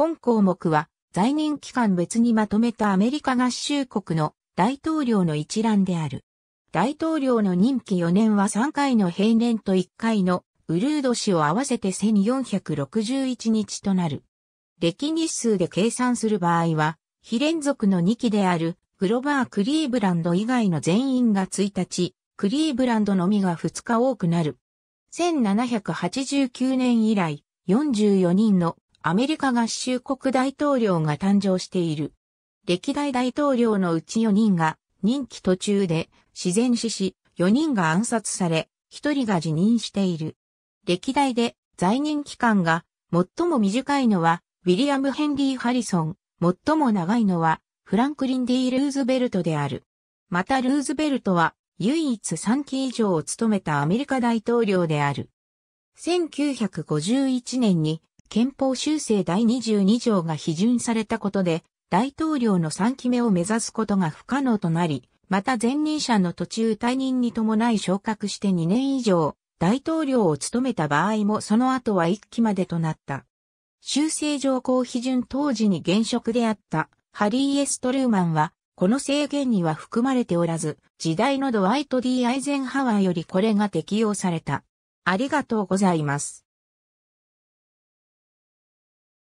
本項目は在任期間別にまとめたアメリカ合衆国の大統領の一覧である。大統領の任期4年は3回の平年と1回のウルード氏を合わせて1461日となる。歴日数で計算する場合は、非連続の2期であるグロバー・クリーブランド以外の全員が1日、クリーブランドのみが2日多くなる。1789年以来、44人のアメリカ合衆国大統領が誕生している。歴代大統領のうち4人が任期途中で自然死し、4人が暗殺され、1人が辞任している。歴代で在任期間が最も短いのはウィリアム・ヘンリー・ハリソン、最も長いのはフランクリン・ディ・ルーズベルトである。またルーズベルトは唯一3期以上を務めたアメリカ大統領である。1951年に憲法修正第22条が批准されたことで、大統領の3期目を目指すことが不可能となり、また前任者の途中退任に伴い昇格して2年以上、大統領を務めた場合もその後は1期までとなった。修正条項批准当時に現職であったハリー・エストルーマンは、この制限には含まれておらず、時代のドワイト・ D・ アイゼンハワーよりこれが適用された。ありがとうございます。